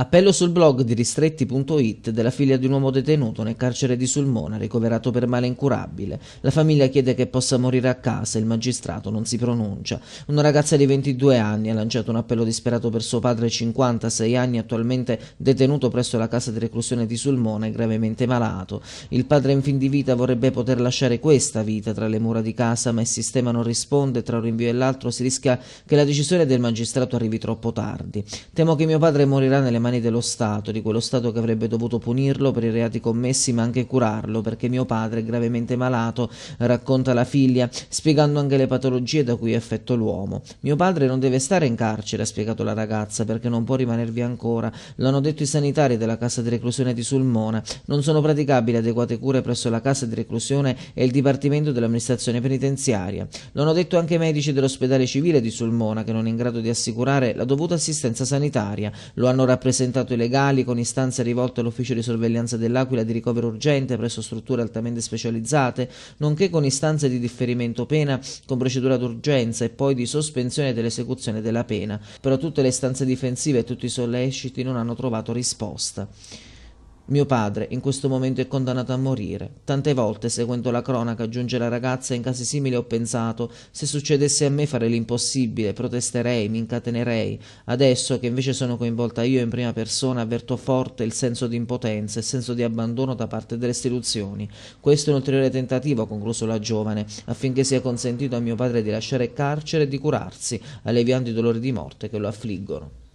Appello sul blog di ristretti.it della figlia di un uomo detenuto nel carcere di Sulmona, ricoverato per male incurabile. La famiglia chiede che possa morire a casa, e il magistrato non si pronuncia. Una ragazza di 22 anni ha lanciato un appello disperato per suo padre, 56 anni, attualmente detenuto presso la casa di reclusione di Sulmona e gravemente malato. Il padre in fin di vita vorrebbe poter lasciare questa vita tra le mura di casa, ma il sistema non risponde, tra un rinvio e l'altro si rischia che la decisione del magistrato arrivi troppo tardi. Temo che mio padre morirà nelle mani mani dello Stato, di quello Stato che avrebbe dovuto punirlo per i reati commessi ma anche curarlo, perché mio padre è gravemente malato, racconta la figlia, spiegando anche le patologie da cui è affetto l'uomo. Mio padre non deve stare in carcere, ha spiegato la ragazza, perché non può rimanervi ancora. L'hanno detto i sanitari della casa di reclusione di Sulmona. Non sono praticabili adeguate cure presso la casa di reclusione e il Dipartimento dell'amministrazione penitenziaria. L'hanno detto anche i medici dell'ospedale civile di Sulmona, che non è in grado di assicurare la dovuta assistenza sanitaria. Lo hanno rappresentato presentato i legali con istanze rivolte all'ufficio di sorveglianza dell'Aquila di ricovero urgente presso strutture altamente specializzate, nonché con istanze di differimento pena con procedura d'urgenza e poi di sospensione dell'esecuzione della pena. Però tutte le istanze difensive e tutti i solleciti non hanno trovato risposta. Mio padre in questo momento è condannato a morire. Tante volte, seguendo la cronaca, giunge la ragazza in casi simili ho pensato, se succedesse a me fare l'impossibile, protesterei, mi incatenerei. Adesso che invece sono coinvolta io in prima persona, avverto forte il senso di impotenza e senso di abbandono da parte delle istituzioni. Questo è un ulteriore tentativo, ha concluso la giovane, affinché sia consentito a mio padre di lasciare carcere e di curarsi, alleviando i dolori di morte che lo affliggono.